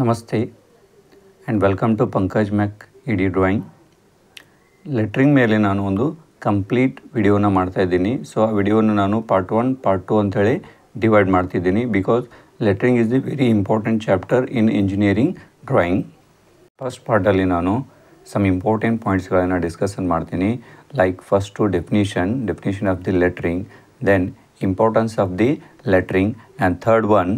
ನಮಸ್ತೆ welcome welcome Pankaj ಮ್ಯಾಕ್ ಮ್ಯಾಕ್ ಡಿ ಡ್ರಾಯಿಂಗ್ ಲೆಟ್ರಿಂಗ್ ಮೇಲೆ ನಾನು ಒಂದು ಕಂಪ್ಲೀಟ್ ವಿಡಿಯೋನ ಮಾಡ್ತಾ ಇದ್ದೀನಿ ಸೊ ಆ ವಿಡಿಯೋನ ನಾನು ಪಾರ್ಟ್ ಒನ್ ಪಾರ್ಟ್ ಟು ಅಂಥೇಳಿ ಡಿವೈಡ್ ಮಾಡ್ತಿದ್ದೀನಿ because lettering is the very important chapter in engineering drawing first ಪಾರ್ಟಲ್ಲಿ ನಾನು ಸಮ್ ಇಂಪಾರ್ಟೆಂಟ್ ಪಾಯಿಂಟ್ಸ್ಗಳನ್ನು ಡಿಸ್ಕಷನ್ ಮಾಡ್ತೀನಿ like first definition definition of the lettering then importance of the lettering and third one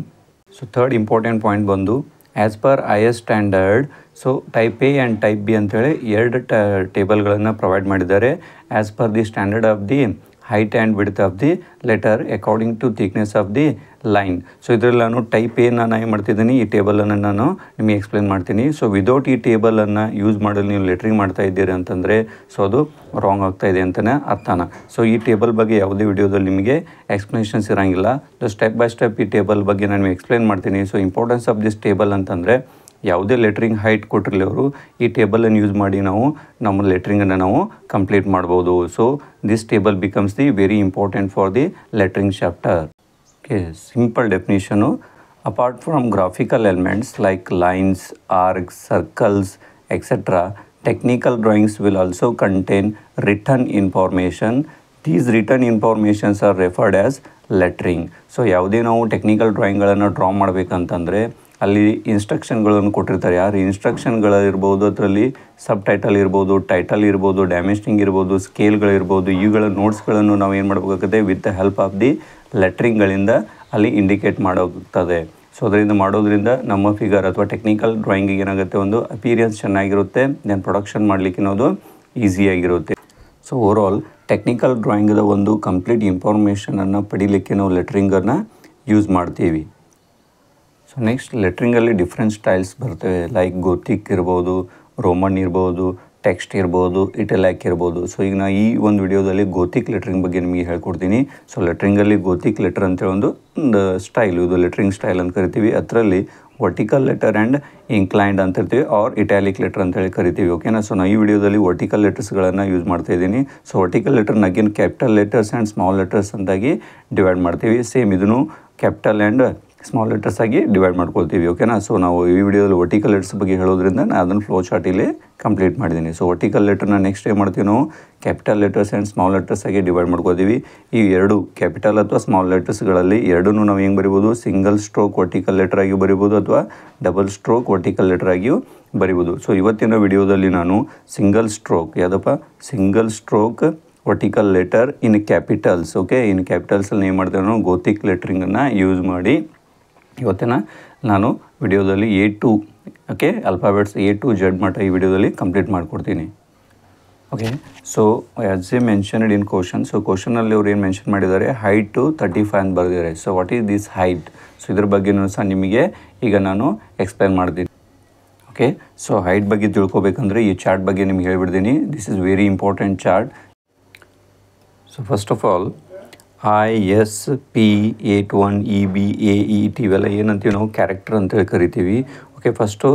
so third important point ಬಂದು as per I S standard so type A and type B ಅಂತೇಳಿ ಎರಡು ಟ ಟೇಬಲ್ಗಳನ್ನು provide ಮಾಡಿದ್ದಾರೆ as per the standard of the height and width of the letter according to thickness of the line so ಇದರಲ್ಲಿ ನಾನು type ಎನ ನಾನು ಏನು ಮಾಡ್ತಿದ್ದೀನಿ ಈ ಟೇಬಲನ್ನು ನಾನು ನಿಮಗೆ ಎಕ್ಸ್ಪ್ಲೇನ್ ಮಾಡ್ತೀನಿ ಸೊ ವಿದೌಟ್ ಈ ಟೇಬಲನ್ನು ಯೂಸ್ ಮಾಡಲು ನೀವು ಲೆಟ್ರಿಂಗ್ ಮಾಡ್ತಾ ಇದ್ದೀರಿ ಅಂತಂದರೆ ಸೊ ಅದು ರಾಂಗ್ ಆಗ್ತಾ ಇದೆ ಅಂತಲೇ ಅರ್ಥನ ಸೊ ಈ ಟೇಬಲ್ ಬಗ್ಗೆ ಯಾವುದೇ ವಿಡಿಯೋದಲ್ಲಿ ನಿಮಗೆ ಎಕ್ಸ್ಪ್ಲನೇಷನ್ಸ್ ಇರೋಂಗಿಲ್ಲ ಸೊ ಸ್ಟೆಪ್ ಬೈ ಸ್ಟೆಪ್ ಈ ಟೇಬಲ್ ಬಗ್ಗೆ ನಾನು ಎಕ್ಸ್ಪ್ಲೇನ್ ಮಾಡ್ತೀನಿ so importance of this table ಅಂತಂದರೆ ಯಾವುದೇ ಲೆಟ್ರಿಂಗ್ ಹೈಟ್ ಕೊಟ್ಟಿರಲಿ ಅವರು ಈ ಟೇಬಲನ್ನು ಯೂಸ್ ಮಾಡಿ ನಾವು ನಮ್ಮ ಲೆಟ್ರಿಂಗನ್ನು ನಾವು ಕಂಪ್ಲೀಟ್ ಮಾಡ್ಬೋದು so this table becomes the very important for the lettering chapter Okay, simple definition. Apart from graphical elements like lines, arcs, circles, etc., technical drawings will also contain written information. These written informations are referred as lettering. so so ಯಾವುದೇ technical drawing draw draw ಮಾಡಬೇಕಂತಂದರೆ ಅಲ್ಲಿ ಇನ್ಸ್ಟ್ರಕ್ಷನ್ಗಳನ್ನು ಕೊಟ್ಟಿರ್ತಾರೆ ಯಾರು ಇನ್ಸ್ಟ್ರಕ್ಷನ್ಗಳಿರ್ಬೋದು ಅದರಲ್ಲಿ ಸಬ್ title ಇರ್ಬೋದು title ಇರ್ಬೋದು ಡ್ಯಾಮಿಸ್ಟಿಂಗ್ ಇರ್ಬೋದು ಸ್ಕೇಲ್ಗಳಿರ್ಬೋದು ಇವುಗಳ ನೋಟ್ಸ್ಗಳನ್ನು ನಾವು ಏನು ಮಾಡಬೇಕಾಗುತ್ತೆ with the help of the ಲೆಟ್ರಿಂಗ್ಗಳಿಂದ ಅಲ್ಲಿ ಇಂಡಿಕೇಟ್ ಮಾಡೋಗ್ತದೆ ಸೊ ಅದರಿಂದ ಮಾಡೋದ್ರಿಂದ ನಮ್ಮ ಫಿಗರ್ ಅಥವಾ ಟೆಕ್ನಿಕಲ್ ಡ್ರಾಯಿಂಗಿಗೆ ಏನಾಗುತ್ತೆ ಒಂದು ಅಪೀರಿಯನ್ಸ್ ಚೆನ್ನಾಗಿರುತ್ತೆ ದೆನ್ ಪ್ರೊಡಕ್ಷನ್ ಮಾಡಲಿಕ್ಕೆ ಅನ್ನೋದು ಈಸಿಯಾಗಿರುತ್ತೆ ಸೊ ಓವರ್ ಆಲ್ ಟೆಕ್ನಿಕಲ್ ಡ್ರಾಯಿಂಗದ ಒಂದು ಕಂಪ್ಲೀಟ್ ಇನ್ಫಾರ್ಮೇಷನನ್ನು ಪಡೀಲಿಕ್ಕೆ ನಾವು ಲೆಟ್ರಿಂಗನ್ನು ಯೂಸ್ ಮಾಡ್ತೀವಿ ಸೊ ನೆಕ್ಸ್ಟ್ ಲೆಟ್ರಿಂಗಲ್ಲಿ ಡಿಫ್ರೆಂಟ್ ಸ್ಟೈಲ್ಸ್ ಬರ್ತವೆ ಲೈಕ್ ಗೋತಿಕ್ ಇರ್ಬೋದು ರೋಮನ್ ಇರ್ಬೋದು ಟೆಕ್ಸ್ಟ್ ಇರ್ಬೋದು ಇಟಲ್ಯಾಕ್ ಇರ್ಬೋದು ಸೊ ಈಗ ನಾನು ಈ ಒಂದು ವಿಡಿಯೋದಲ್ಲಿ ಗೋತಿಕ್ ಲೆಟ್ರಿಂಗ್ ಬಗ್ಗೆ ನಿಮಗೆ ಹೇಳ್ಕೊಡ್ತೀನಿ ಸೊ ಲೆಟ್ರಿಂಗಲ್ಲಿ ಗೋತಿಕ್ ಲೆಟರ್ ಅಂತೇಳಿ ಒಂದು ಸ್ಟೈಲ್ ಇದು ಲೆಟ್ರಿಂಗ್ ಸ್ಟೈಲ್ ಅಂತ ಕರಿತೀವಿ ಅದರಲ್ಲಿ ವರ್ಟಿಕಲ್ ಲೆಟರ್ ಆ್ಯಂಡ್ ಇಂಕ್ಲೈಂಡ್ ಅಂತ ಇರ್ತೀವಿ ಆರ್ ಇಟ್ಯಾಲಿಕ್ ಲೆಟರ್ ಅಂತ ಹೇಳಿ ಕರಿತೀವಿ ಓಕೆನಾ ಸೊ ನಾ ಈ ವಿಡಿಯೋದಲ್ಲಿ ವರ್ಟಿಕಲ್ ಲೆಟರ್ಸ್ಗಳನ್ನು ಯೂಸ್ ಮಾಡ್ತಾ ಇದ್ದೀನಿ so vertical again capital letters and small letters ಅಂತಾಗಿ ಡಿವೈಡ್ ಮಾಡ್ತೀವಿ ಸೇಮ್ ಇದನ್ನು ಕ್ಯಾಪಿಟಲ್ ಆ್ಯಂಡ್ ಸ್ಮಾಲ್ ಲೆಟರ್ಸ್ ಆಗಿ ಡಿವೈಡ್ ಮಾಡ್ಕೊಳ್ತೀವಿ ಓಕೆನಾ ಸೊ ನಾವು ಈ ವಿಡಿಯೋದಲ್ಲಿ ವರ್ಟಿಕಲ್ ಲೆಟರ್ಸ್ ಬಗ್ಗೆ ಹೇಳೋದ್ರಿಂದ ನಾನು ಅದನ್ನು ಫ್ಲೋ ಚಾರ್ಟ್ ಇಲ್ಲಿ ಕಂಪ್ಲೀಟ್ ಮಾಡಿದ್ದೀನಿ ಸೊ ವರ್ಟಿಕಲ್ ಲೆಟರ್ನ ನೆಕ್ಸ್ಟ್ ಏನು ಮಾಡ್ತೀವಿ ನಾವು capital letters and small letters ಆಗಿ ಡಿವೈಡ್ ಮಾಡ್ಕೋತೀವಿ ಈ ಎರಡು ಕ್ಯಾಪಿಟಲ್ ಅಥವಾ ಸ್ಮಾಲ್ ಲೆಟರ್ಸ್ಗಳಲ್ಲಿ ಎರಡೂ ನಾವು ಹೆಂಗೆ ಬರಿಬೋದು ಸಿಂಗಲ್ ಸ್ಟ್ರೋಕ್ ವರ್ಟಿಕಲ್ ಲೆಟರ್ ಆಗಿ ಬರಿಬೋದು ಅಥವಾ ಡಬಲ್ ಸ್ಟ್ರೋಕ್ ವರ್ಟಿಕಲ್ ಲೆಟರ್ ಆಗಿಯೂ ಬರಿಬೋದು ಸೊ ಇವತ್ತಿನ ವಿಡಿಯೋದಲ್ಲಿ ನಾನು ಸಿಂಗಲ್ ಸ್ಟ್ರೋಕ್ ಯಾವುದಪ್ಪ single stroke vertical letter in capitals okay in ಕ್ಯಾಪಿಟಲ್ಸಲ್ಲಿ ಏನು ಮಾಡ್ತೇವೆ ನಾವು ಗೋತಿಕ್ ಲೆಟ್ರಿಂಗನ್ನು ಯೂಸ್ ಮಾಡಿ ಇವತ್ತಿನ ನಾನು ವಿಡಿಯೋದಲ್ಲಿ A to okay alphabets A to Z ಮಟ್ಟ ಈ ವಿಡಿಯೋದಲ್ಲಿ ಕಂಪ್ಲೀಟ್ ಮಾಡಿಕೊಡ್ತೀನಿ okay so as a mentioned in question so ಕ್ವಶನಲ್ಲಿ ಅವ್ರು ಏನು ಮೆನ್ಷನ್ ಮಾಡಿದ್ದಾರೆ ಹೈಟ್ ಟು ತರ್ಟಿ ಫೈವ್ ಅಂತ ಬರೆದಿದ್ದಾರೆ so what is this height so ಇದ್ರ ಬಗ್ಗೆ ಸಹ ನಿಮಗೆ ಈಗ ನಾನು ಎಕ್ಸ್ಪ್ಲೈನ್ ಮಾಡ್ತೀನಿ ಓಕೆ ಸೊ ಹೈಟ್ ಬಗ್ಗೆ ತಿಳ್ಕೊಬೇಕಂದ್ರೆ ಈ ಚಾರ್ಟ್ ಬಗ್ಗೆ ನಿಮ್ಗೆ ಹೇಳ್ಬಿಡ್ತೀನಿ this is very important chart so first of all I S P eight one E B A E T ಇವೆಲ್ಲ ಏನಂತೀವಿ ನಾವು ಕ್ಯಾರೆಕ್ಟರ್ ಅಂತೇಳಿ ಕರಿತೀವಿ ಓಕೆ ಫಸ್ಟು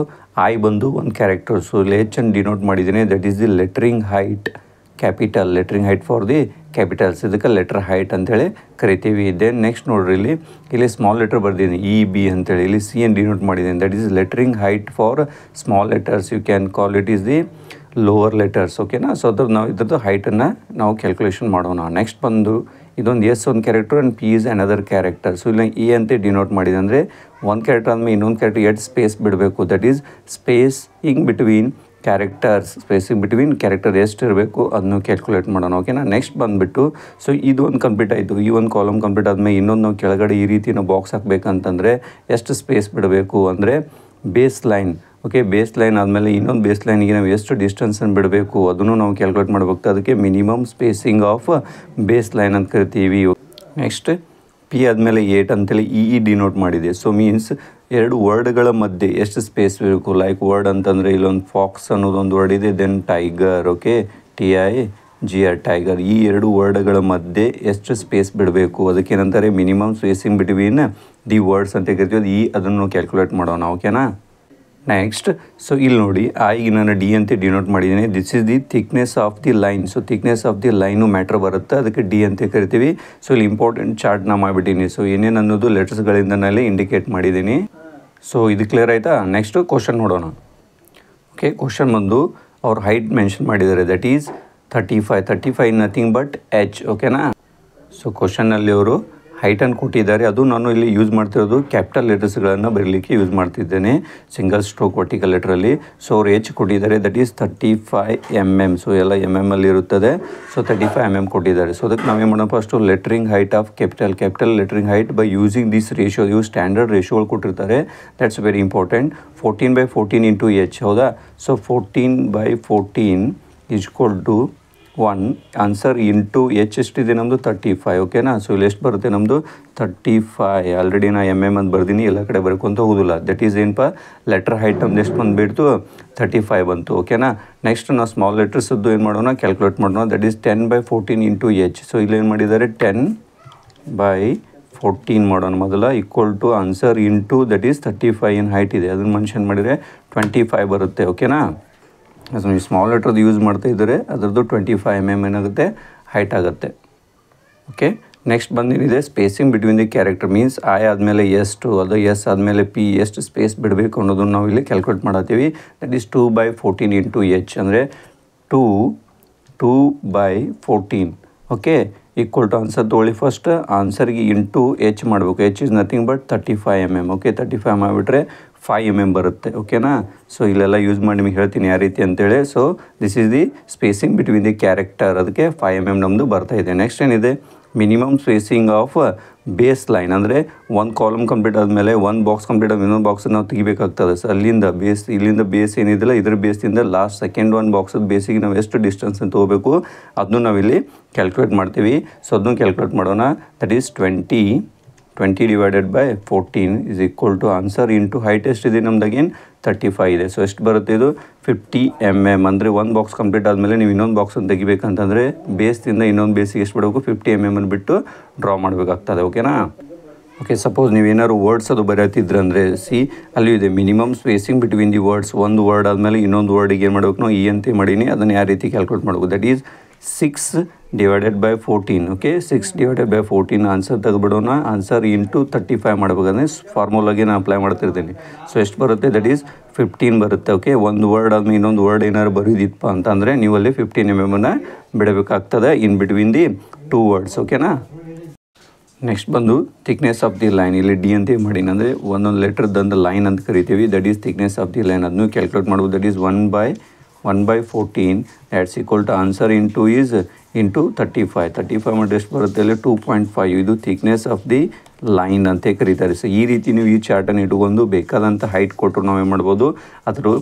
ಐ ಬಂದು ಒಂದು ಕ್ಯಾರೆಕ್ಟರ್ ಸೊ ಲೇಚನ್ ಡಿನೋಟ್ ಮಾಡಿದ್ದೀನಿ that is the lettering height capital lettering height for the capitals ಇದಕ್ಕೆ ಲೆಟ್ರ್ ಹೈಟ್ ಅಂತೇಳಿ ಕರಿತೀವಿ ದೆನ್ ನೆಕ್ಸ್ಟ್ ನೋಡ್ರಿ ಇಲ್ಲಿ ಇಲ್ಲಿ ಸ್ಮಾಲ್ ಲೆಟ್ರ್ ಬರ್ದಿದ್ದೀನಿ ಇ e, ಬಿ ಅಂತೇಳಿ ಇಲ್ಲಿ ಸಿ ಎನ್ ಡಿನೋಟ್ ಮಾಡಿದ್ದೀನಿ that is lettering height for small letters you can call it is the lower letters ಓಕೆನಾ ಸೊ ಅದ್ರ ನಾವು ಇದ್ರದ್ದು ಹೈಟನ್ನು ನಾವು ಕ್ಯಾಲ್ಕುಲೇಷನ್ ಮಾಡೋಣ ನೆಕ್ಸ್ಟ್ ಬಂದು ಇದೊಂದು ಎಸ್ ಒಂದು character and P is other character so ಇಲ್ಲ ಎ ಅಂತ ಡಿನೋಟ್ ಮಾಡಿದೆ ಅಂದರೆ ಒಂದು ಕ್ಯಾರೆಕ್ಟರ್ ಆದಮೇಲೆ ಇನ್ನೊಂದು ಕ್ಯಾರೆಕ್ಟರ್ ಎಷ್ಟು ಸ್ಪೇಸ್ ಬಿಡಬೇಕು that is spacing between characters spacing between character ಇರಬೇಕು ಅದನ್ನು ಕ್ಯಾಲ್ಕುಲೇಟ್ ಮಾಡೋಣ ಓಕೆನಾ ನೆಕ್ಸ್ಟ್ ಬಂದುಬಿಟ್ಟು ಸೊ ಇದು ಒಂದು ಕಂಪ್ಲೀಟ್ ಆಯಿತು ಈ ಒಂದು ಕಾಲಮ್ ಕಂಪ್ಲೀಟ್ ಆದಮೇಲೆ ಇನ್ನೊಂದು ನಾವು ಕೆಳಗಡೆ ಈ ರೀತಿ ನಾವು ಬಾಕ್ಸ್ ಹಾಕಬೇಕಂತಂದರೆ ಎಷ್ಟು ಸ್ಪೇಸ್ ಬಿಡಬೇಕು ಅಂದರೆ base line okay base line ಆದಮೇಲೆ ಇನ್ನೊಂದು ಬೇಸ್ ಲೈನ್ಗೆ ನಾವು ಎಷ್ಟು ಡಿಸ್ಟೆನ್ಸನ್ನು ಬಿಡಬೇಕು ಅದನ್ನು ನಾವು ಕ್ಯಾಲ್ಕುಲೇಟ್ ಮಾಡಬೇಕು ಅದಕ್ಕೆ minimum spacing of base line ಅಂತ ಕರಿತೀವಿ ನೆಕ್ಸ್ಟ್ ಪಿ ಆದಮೇಲೆ ಏಟ್ ಅಂತೇಳಿ ಇ ಇ ಡಿನೋಟ್ ಮಾಡಿದೆ ಸೊ ಮೀನ್ಸ್ ಎರಡು ವರ್ಡ್ಗಳ ಮಧ್ಯೆ ಎಷ್ಟು ಸ್ಪೇಸ್ ಬೇಕು ಲೈಕ್ ವರ್ಡ್ ಅಂತಂದರೆ ಇಲ್ಲೊಂದು ಫಾಕ್ಸ್ ಅನ್ನೋದೊಂದು ವರ್ಡ್ ಇದೆ then tiger okay T I G R tiger ಈ ಎರಡು ವರ್ಡ್ಗಳ ಮಧ್ಯೆ ಎಷ್ಟು ಸ್ಪೇಸ್ ಬಿಡಬೇಕು ಅದಕ್ಕೇನಂತಾರೆ minimum spacing between the words ಅಂತ ಕರಿತೀವಿ ಅದು ಈ e, ಅದನ್ನು ಕ್ಯಾಲ್ಕುಲೇಟ್ ಮಾಡೋಣ ಓಕೆನಾ ನೆಕ್ಸ್ಟ್ ಸೊ ಇಲ್ಲಿ ನೋಡಿ ಈಗ ನಾನು ಡಿ ಅಂತ ಡಿನೋಟ್ ಮಾಡಿದ್ದೀನಿ this is the thickness of the line so thickness of the line matter ಬರುತ್ತೆ ಅದಕ್ಕೆ ಡಿ ಅಂತ ಕರಿತೀವಿ ಸೊ ಇಲ್ಲಿ ಇಂಪಾರ್ಟೆಂಟ್ ಚಾರ್ಟ್ನ ಮಾಡಿಬಿಟ್ಟಿನಿ ಸೊ ಏನೇನು ಅನ್ನೋದು ಲೆಟರ್ಸ್ಗಳಿಂದಲೇ ಇಂಡಿಕೇಟ್ ಮಾಡಿದ್ದೀನಿ ಸೊ ಇದು ಕ್ಲಿಯರ್ ಆಯಿತಾ ನೆಕ್ಸ್ಟು ಕ್ವಶನ್ ನೋಡೋಣ ಓಕೆ ಕ್ವಶನ್ ಬಂದು ಅವ್ರ ಹೈಟ್ ಮೆನ್ಷನ್ ಮಾಡಿದ್ದಾರೆ that is thirty five thirty five nothing but H ಓಕೆನಾ ಸೊ ಕ್ವಶನಲ್ಲಿ ಅವರು ಹೈಟನ್ನು ಕೊಟ್ಟಿದ್ದಾರೆ ಅದು ನಾನು ಇಲ್ಲಿ ಯೂಸ್ ಮಾಡ್ತಿರೋದು ಕ್ಯಾಪಿಟಲ್ ಲೆಟರ್ಸ್ಗಳನ್ನು ಬರೀಲಿಕ್ಕೆ ಯೂಸ್ ಮಾಡ್ತಿದ್ದೇನೆ ಸಿಂಗಲ್ ಸ್ಟ್ರೋಕ್ ವರ್ಟಿಕಲ್ ಲೆಟ್ರಲ್ಲಿ ಸೊ ಅವ್ರು ಎಚ್ ಕೊಟ್ಟಿದ್ದಾರೆ that is thirty five M M so ಎಲ್ಲ ಎಮ್ ಎಮ್ ಅಲ್ಲಿ ಇರುತ್ತದೆ so thirty five M M ಕೊಟ್ಟಿದ್ದಾರೆ ಸೊ ಅದಕ್ಕೆ ನಾವೇನು ಮಾಡೋಣ first lettering height of capital capital lettering height by using this ratio ಇವು ಸ್ಟ್ಯಾಂಡರ್ಡ್ ರೇಷಿಯೋಗಳು ಕೊಟ್ಟಿರ್ತಾರೆ that's very important fourteen by fourteen into H ಹೌದಾ so fourteen by fourteen equal to one answer into H ಎಷ್ಟಿದೆ ನಮ್ಮದು thirty five ಓಕೆನಾ so ಇಲ್ಲಿ ಎಷ್ಟು ಬರುತ್ತೆ ನಮ್ಮದು ತರ್ಟಿ ಫೈ ಆಲ್ರೆಡಿ ನಾ ಎಮ್ ಎಮ್ ಅಂತ ಬರ್ದೀನಿ ಎಲ್ಲ ಕಡೆ ಬರ್ಕೊಂತ ಹೋಗೋದಿಲ್ಲ ದಟ್ ಈಸ್ ಏನಪ್ಪ ಲೆಟ್ರ್ ಹೈಟ್ ನಮ್ದು ಎಷ್ಟು ಬಂದುಬಿಡ್ತು ತರ್ಟಿ ಫೈವ್ ಬಂತು ಓಕೆನಾ ನೆಕ್ಸ್ಟ್ ನಾವು ಸ್ಮಾಲ್ ಲೆಟರ್ಸದ್ದು ಏನು ಮಾಡೋಣ ಕ್ಯಾಲ್ಕುಲೇಟ್ ಮಾಡೋಣ that is ten by fourteen into H so ಇಲ್ಲೇನು ಮಾಡಿದ್ದಾರೆ ಟೆನ್ ಬೈ ಫೋರ್ಟೀನ್ ಮಾಡೋಣ ಮೊದಲು equal to answer into that is thirty five ಏನು ಹೈಟ್ ಇದೆ ಅದನ್ನು ಮೆನ್ಷನ್ ಮಾಡಿದರೆ ಟ್ವೆಂಟಿ ಫೈವ್ ಬರುತ್ತೆ ಓಕೆನಾ ಸೊ ನೀವು ಸ್ಮಾಲ್ ಲೆಟ್ರದ್ದು ಯೂಸ್ ಮಾಡ್ತಾ ಇದ್ದರೆ ಅದರದ್ದು ಟ್ವೆಂಟಿ ಫೈವ್ ಎಮ್ ಎಮ್ ಏನಾಗುತ್ತೆ ಹೈಟ್ ಆಗುತ್ತೆ ಓಕೆ ನೆಕ್ಸ್ಟ್ ಬಂದೇನಿದೆ spacing between the character means I ಆದಮೇಲೆ ಎಷ್ಟು ಅದು ಎಸ್ ಆದಮೇಲೆ ಪಿ ಎಷ್ಟು ಸ್ಪೇಸ್ ಬಿಡಬೇಕು ಅನ್ನೋದನ್ನು ನಾವು ಇಲ್ಲಿ ಕ್ಯಾಲ್ಕುಲೇಟ್ ಮಾಡ್ತೀವಿ that is two by fourteen into H ಅಂದರೆ two two by fourteen okay equal to answer ತೊಗೊಳ್ಳಿ ಫಸ್ಟ್ ಆನ್ಸರ್ಗೆ ಇಂಟು ಎಚ್ ಮಾಡಬೇಕು H is nothing but thirty five M M okay thirty five ಮಾಡಿಬಿಟ್ರೆ ಫೈವ್ ಎಮ್ ಎಮ್ ಬರುತ್ತೆ ಓಕೆನಾ so ಇಲ್ಲೆಲ್ಲ use ಮಾಡಿ ನಿಮಗೆ ಹೇಳ್ತೀನಿ ಯಾವ ರೀತಿ ಅಂತೇಳಿ so this is the spacing between the character ಅದಕ್ಕೆ ಫೈವ್ ಎಮ್ ಎಮ್ ನಮ್ಮದು ಬರ್ತಾಯಿದೆ ನೆಕ್ಸ್ಟ್ ಏನಿದೆ minimum spacing of base line ಅಂದರೆ ಒಂದು ಕಾಲಮ್ ಕಂಪ್ಲೀಟ್ ಆದಮೇಲೆ ಒಂದು ಬಾಕ್ಸ್ ಕಂಪ್ಲೀಟ್ ಆದ ಇನ್ನೊಂದು ಬಾಕ್ಸ್ ನಾವು ತೆಗಿಬೇಕಾಗ್ತದೆ ಸರ್ ಅಲ್ಲಿಂದ ಬೇಸ್ ಇಲ್ಲಿಂದ ಬೇಸ್ ಏನಿದೆಯಲ್ಲ ಇದ್ರ ಬೇಸಿಂದ ಲಾಸ್ಟ್ ಸೆಕೆಂಡ್ ಒಂದು ಬಾಕ್ಸದ ಬೇಸಿಗೆ ನಾವು ಎಷ್ಟು ಡಿಸ್ಟೆನ್ಸ್ ಅಂತ ಹೋಗಬೇಕು ಅದನ್ನು ನಾವಿಲ್ಲಿ ಕ್ಯಾಲ್ಕುಲೇಟ್ ಮಾಡ್ತೀವಿ ಸೊ ಅದನ್ನು ಕ್ಯಾಲ್ಕುಲೇಟ್ ಮಾಡೋಣ that is twenty twenty divided by fourteen is equal to answer into height ಇದೆ ಇದೆ ಅಗೇನ್ ತರ್ಟಿ ಫೈವ್ ಇದೆ ಸೊ ಎಷ್ಟು ಬರುತ್ತೆ ಇದು ಫಿಫ್ಟಿ ಎಮ್ ಎಮ್ ಅಂದರೆ ಒಂದು ಬಾಕ್ಸ್ ಕಂಪ್ಲೀಟ್ ಆದಮೇಲೆ ನೀವು ಇನ್ನೊಂದು ಬಾಕ್ಸನ್ನು ತೆಗಿಬೇಕಂತಂದರೆ ಬೇಸ್ದಿಂದ ಇನ್ನೊಂದು ಬೇಸಿಗೆ ಎಷ್ಟು ಬಿಡಬೇಕು ಫಿಫ್ಟಿ ಎಮ್ ಎಮ್ ಬಿಟ್ಟು ಡ್ರಾ ಮಾಡಬೇಕಾಗ್ತದೆ ಓಕೆನಾ ಓಕೆ ಸಪೋಸ್ ನೀವೇನಾದ್ರು ವರ್ಡ್ಸ್ ಅದು ಅಂದರೆ ಸಿ ಅಲ್ಲಿ ಇದೆ minimum spacing between the words ಒಂದು ವರ್ಡ್ ಆದಮೇಲೆ ಇನ್ನೊಂದು ವರ್ಡಿಗೆ ಏನು ಮಾಡಬೇಕು ನಾವು ಈ e ಅಂತ ಮಾಡೀನಿ ಅದನ್ನು ಯಾವ ರೀತಿ ಕ್ಯಾಲ್ಕುಲೇಟ್ ಮಾಡಬೇಕು that is 6 divided by fourteen okay six divided by fourteen answer ತೆಗೆದುಬಿಡೋಣ ಆನ್ಸರ್ ಇಂಟು ತರ್ಟಿ ಫೈವ್ ಮಾಡ್ಬೇಕಂದ್ರೆ ಫಾರ್ಮುಲಾಗೆ ನಾನು ಅಪ್ಲೈ ಮಾಡ್ತಿರ್ತೀನಿ ಸೊ ಎಷ್ಟು ಬರುತ್ತೆ ದಟ್ ಈಸ್ ಫಿಫ್ಟೀನ್ ಬರುತ್ತೆ ಓಕೆ ಒಂದು ವರ್ಡ್ ಆದ್ಮೇಲೆ ಇನ್ನೊಂದು ವರ್ಡ್ ಏನಾರು ಬರೀದಿಪ್ಪ ಅಂತಂದರೆ ನೀವು ಅಲ್ಲಿ ಫಿಫ್ಟೀನ್ ಎಮ್ ಎಮ್ನ ಬಿಡಬೇಕಾಗ್ತದೆ in between the two words ಓಕೆನಾ ನೆಕ್ಸ್ಟ್ ಬಂದು ಥಿಕ್ನೆಸ್ ಆಫ್ ದಿ ಲೈನ್ ಇಲ್ಲಿ ಡಿ ಅಂತ ಮಾಡೀನಿ ಅಂದರೆ ಒಂದೊಂದು ಲೆಟ್ರ್ ಲೆಟ್ರದ್ದು ಲೈನ್ ಅಂತ ಕರಿತೀವಿ that is thickness of the line ಅದನ್ನು ಕ್ಯಾಲ್ಕುಲೇಟ್ ಮಾಡ್ಬೋದು that is one by 1 by 14 that's equal to answer into is into thirty five thirty five ಮಾಡಿದ್ರೆ ಎಷ್ಟು ಬರುತ್ತೆ ಅಲ್ಲಿ ಟೂ ಪಾಯಿಂಟ್ ಫೈವ್ ಇದು ಥಿಕ್ನೆಸ್ ಆಫ್ ದಿ ಲೈನ್ ಅಂತ ಕರೀತಾರೆ ಸೊ ಈ ರೀತಿ ನೀವು ಈ ಚಾರ್ಟನ್ನು ಇಟ್ಕೊಂಡು ಬೇಕಾದಂಥ ಹೈಟ್ ಕೊಟ್ಟರು ನಾವು ಏನು ಮಾಡ್ಬೋದು ಅದರ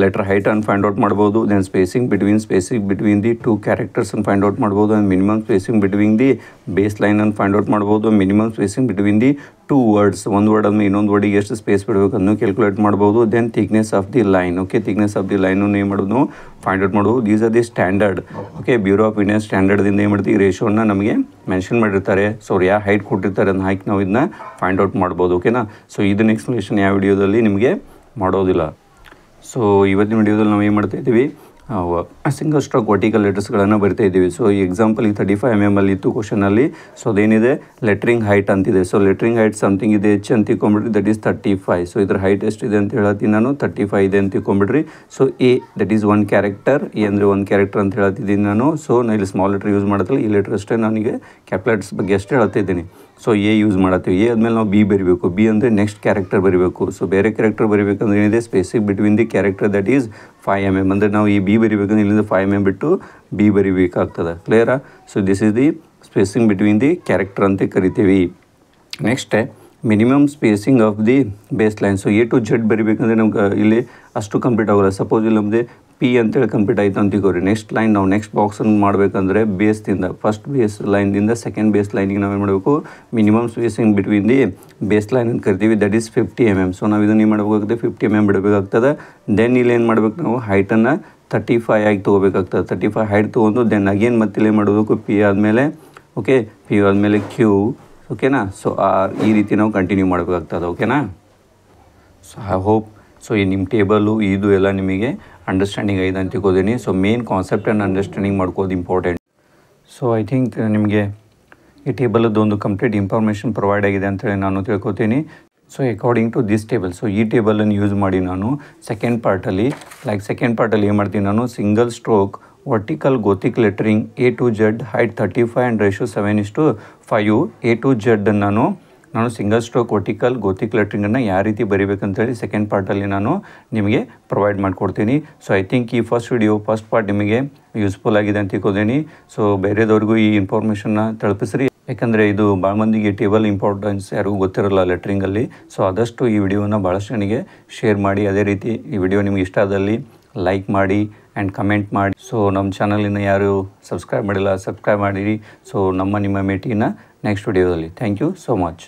ಲೆಟರ್ ಹೈಟ್ ಅನ್ನು ಫೈಂಡ್ ಔಟ್ ಮಾಡ್ಬೋದು then spacing between spacing between the two ಕ್ಯಾರೆಕ್ಟರ್ಸನ್ನು ಫೈಂಡ್ ಔಟ್ ಮಾಡ್ಬೋದು and minimum spacing between the base ಲೈನನ್ನು ಫೈಂಡ್ ಔಟ್ ಮಾಡ್ಬೋದು minimum spacing between the two words ಒಂದು ವರ್ಡ್ ಅದನ್ನು ಇನ್ನೊಂದು ವರ್ಡಿಗೆ ಎಷ್ಟು ಸ್ಪೇಸ್ ಬಿಡಬೇಕನ್ನು ಕ್ಯಾಲ್ಕುಲೇಟ್ ಮಾಡ್ಬೋದು then thickness of the line okay thickness of the ಲೈನನ್ನು ಏನು ಮಾಡೋದು ಫೈಂಡ್ ಔಟ್ ಮಾಡ್ಬೋದು these are the standard okay bureau of Indian ಸ್ಟ್ಯಾಂಡರ್ಡ್ದಿಂದ ಏನು ಮಾಡ್ತೀವಿ ರೇಷೋನ ನಮಗೆ ಮೆನ್ಷನ್ ಮಾಡಿರ್ತಾರೆ ಸೊ ಯಾವ ಹೈಟ್ ಕೊಟ್ಟಿರ್ತಾರೆ ಅದನ್ನು ಹಾಕಿ ನಾವು ಇದನ್ನ ಫೈಂಡ್ ಔಟ್ ಮಾಡ್ಬೋದು ಓಕೆನಾ ಸೊ ಇದನ್ನ ಎಕ್ಸ್ಪ್ಲನೇಷನ್ ಯಾವ ವಿಡಿಯೋದಲ್ಲಿ ನಿಮಗೆ ಮಾಡೋದಿಲ್ಲ ಸೊ ಇವತ್ತಿನ ವಿಡಿಯೋದಲ್ಲಿ ನಾವು ಏನು ಮಾಡ್ತಾ ಇದ್ದೀವಿ ಸಿಂಗಲ್ ಸ್ಟ್ರೋಕ್ ವರ್ಟಿಕಲ್ ಲೆಟರ್ಸ್ಗಳನ್ನು ಬರ್ತಾ ಇದ್ದೀವಿ ಸೊ ಈ ಎಕ್ಸಾಂಪಲ್ ಈ ತರ್ಟಿ ಫೈವ್ ಎಮ್ ಎಮ್ ಅಲ್ಲಿ ಇತ್ತು ಕ್ವಶನಲ್ಲಿ ಸೊ ಅದೇನಿದೆ ಲೆಟ್ರಿಂಗ್ ಹೈಟ್ ಅಂತಿದೆ ಸೊ ಲೆಟ್ರಿಂಗ್ ಹೈಟ್ ಸಮಥಿಂಗ್ ಇದೆ ಹೆಚ್ಚು ಅಂತ ತಿಳ್ಕೊಂಬಿಡ್ರಿ that is thirty five so ಇದ್ರ ಹೈಟ್ ಎಷ್ಟಿದೆ ಅಂತ ಹೇಳತ್ತೀನಿ ನಾನು ತರ್ಟಿ ಫೈವ್ ಇದೆ ಅಂತ ತಿಳ್ಕೊಂಬಿಡ್ರಿ so A that is one character A ಅಂದರೆ ಒಂದು ಕ್ಯಾರೆಕ್ಟರ್ ಅಂತ ಹೇಳ್ತಿದ್ದೀನಿ ನಾನು ಸೊ ನಾನು ಇಲ್ಲಿ ಸ್ಮಾಲ್ ಲೆಟ್ರ್ ಯೂಸ್ ಮಾಡ್ತಲ್ಲ ಈ ಲೆಟ್ರ್ ಅಷ್ಟೇ ನನಗೆ ಕ್ಯಾಪ್ಲೆಟ್ಸ್ ಬಗ್ಗೆ ಅಷ್ಟೇ ಇದ್ದೀನಿ ಸೊ ಎ ಯೂಸ್ ಮಾಡತ್ತೀವಿ ಎ ಆದಮೇಲೆ ನಾವು ಬಿ ಬರಿಬೇಕು ಬಿ ಅಂದರೆ ನೆಕ್ಸ್ಟ್ ಕ್ಯಾರೆಕ್ಟರ್ ಬರಿಬೇಕು ಸೊ ಬೇರೆ ಕ್ಯಾರೆಕ್ಟರ್ ಬರಿಬೇಕಂದ್ರೆ ಏನಿದೆ spacing between the character that is five M M ಅಂದರೆ ನಾವು ಈ ಬಿ ಬರಿಬೇಕಂದ್ರೆ ಇಲ್ಲಿಂದ ಫೈವ್ ಎಮ್ ಎಮ್ ಬಿಟ್ಟು ಬಿ ಬರಿಬೇಕಾಗ್ತದೆ ಕ್ಲಿಯರಾ so this is the spacing between the character ಅಂತ ಕರಿತೀವಿ next minimum spacing of the base line so A to Z ಬರಿಬೇಕಂದ್ರೆ ನಮ್ಗೆ ಇಲ್ಲಿ ಅಷ್ಟು ಕಂಪ್ಲೀಟ್ ಆಗೋಲ್ಲ ಸಪೋಸ್ ಇಲ್ಲಿ ನಮ್ಮದೇ ಪಿ ಅಂತೇಳಿ ಕಂಪ್ಲೀಟ್ ಆಯಿತು ಅಂತ ತಿಳ್ಕೊರಿ ನೆಕ್ಸ್ಟ್ ಲೈನ್ ನಾವು ನೆಕ್ಸ್ಟ್ ಬಾಕ್ಸನ್ನು ಮಾಡಬೇಕಂದ್ರೆ ಬೇಸ್ದಿಂದ ಫಸ್ಟ್ ಬೇಸ್ ಲೈನಿಂದ ಸೆಕೆಂಡ್ ಬೇಸ್ ಲೈನಿಗೆ ನಾವೇನು ಮಾಡಬೇಕು minimum spacing between the base line ಅಂತ ಕರಿತೀವಿ that is fifty M M so ನಾವು ಇದನ್ನು ಏನು ಮಾಡಬೇಕಾಗುತ್ತೆ ಫಿಫ್ಟಿ ಎಮ್ ಎಮ್ ಬಿಡಬೇಕಾಗ್ತದೆ ದೆನ್ ಇಲ್ಲಿ ಏನು ಮಾಡಬೇಕು ನಾವು ಹೈಟನ್ನು ತರ್ಟಿ ಫೈ ಆಗಿ ತೊಗೋಬೇಕಾಗ್ತದೆ ತರ್ಟಿ ಫೈ ಹೈಟ್ ತೊಗೊಂಡು ದೆನ್ ಅಗೇನ್ ಏನು ಮಾಡಬೇಕು ಪಿ ಆದಮೇಲೆ ಓಕೆ ಪಿ ಆದಮೇಲೆ ಕ್ಯೂ ಓಕೆನಾ ಸೊ ಆ ಈ ರೀತಿ ನಾವು ಕಂಟಿನ್ಯೂ ಮಾಡಬೇಕಾಗ್ತದೆ ಓಕೆನಾ ಸೊ ಐ ಹೋಪ್ ಸೊ ಈ ನಿಮ್ಮ ಟೇಬಲು ಇದು ಎಲ್ಲ ನಿಮಗೆ ಅಂಡರ್ಸ್ಟ್ಯಾಂಡಿಂಗ್ uh, ಆಗಿದೆ ಅಂತ ತಿಳ್ಕೊದೀನಿ ಸೊ ಮೇನ್ ಕಾನ್ಸೆಪ್ಟನ್ನು ಅಂಡರ್ಸ್ಟ್ಯಾಂಡಿಂಗ್ ಮಾಡ್ಕೋದು ಇಂಪಾರ್ಟೆಂಟ್ ಸೊ ಐ ಥಿಂಕ್ ನಿಮಗೆ ಈ ಟೇಬಲದ್ದು ಒಂದು ಕಂಪ್ಲೀಟ್ ಇನ್ಫಾರ್ಮೇಷನ್ ಪ್ರೊವೈಡ್ ಆಗಿದೆ ಅಂತೇಳಿ ನಾನು ತಿಳ್ಕೊತೀನಿ so according to this table so ಈ ಟೇಬಲನ್ನು ಯೂಸ್ ಮಾಡಿ ನಾನು ಸೆಕೆಂಡ್ ಪಾರ್ಟಲ್ಲಿ ಲೈಕ್ ಸೆಕೆಂಡ್ ಪಾರ್ಟಲ್ಲಿ ಏನು ಮಾಡ್ತೀನಿ ನಾನು single stroke vertical Gothic lettering A to Z height thirty five and ratio seven ಇಷ್ಟು ಫೈವ್ ಎ ಟು ಜಡ್ ನಾನು ನಾನು ಸಿಂಗಲ್ ಸ್ಟ್ರೋಕ್ ಒಟಿಕಲ್ ಗೋತಿಕ್ ಲೆಟ್ರಿಂಗನ್ನು ಯಾವ ರೀತಿ ಬರೀಬೇಕಂತೇಳಿ ಸೆಕೆಂಡ್ ಪಾರ್ಟಲ್ಲಿ ನಾನು ನಿಮಗೆ ಪ್ರೊವೈಡ್ ಮಾಡಿಕೊಡ್ತೀನಿ ಸೊ ಐ ಥಿಂಕ್ ಈ ಫಸ್ಟ್ ವಿಡಿಯೋ ಫಸ್ಟ್ ಪಾರ್ಟ್ ನಿಮಗೆ ಯೂಸ್ಫುಲ್ ಆಗಿದೆ ಅಂತ ತಿಳ್ಕೊತೀನಿ ಸೊ ಬೇರೆದವ್ರಿಗೂ ಈ ಇನ್ಫಾರ್ಮೇಷನ್ನ ತಲುಪಿಸ್ರಿ ಯಾಕಂದರೆ ಇದು ಭಾಳ ಮಂದಿಗೆ ಟೇಬಲ್ ಇಂಪಾರ್ಟೆನ್ಸ್ ಯಾರಿಗೂ ಗೊತ್ತಿರಲ್ಲ ಲೆಟ್ರಿಂಗಲ್ಲಿ ಸೊ ಆದಷ್ಟು ಈ ವಿಡಿಯೋನ ಭಾಳಷ್ಟು ನನಗೆ ಶೇರ್ ಮಾಡಿ ಅದೇ ರೀತಿ ಈ ವಿಡಿಯೋ ನಿಮ್ಗೆ ಇಷ್ಟ ಆದಲ್ಲಿ ಲೈಕ್ ಮಾಡಿ ಆ್ಯಂಡ್ ಕಮೆಂಟ್ ಮಾಡಿ ಸೊ ನಮ್ಮ ಚಾನಲಿನ ಯಾರು ಸಬ್ಸ್ಕ್ರೈಬ್ ಮಾಡಿಲ್ಲ ಸಬ್ಸ್ಕ್ರೈಬ್ ಮಾಡಿರಿ ಸೊ ನಮ್ಮ ನಿಮ್ಮ ಮೀಟಿಂಗ್ನ ನೆಕ್ಸ್ಟ್ ವಿಡಿಯೋದಲ್ಲಿ ಥ್ಯಾಂಕ್ ಯು ಸೋ ಮಚ್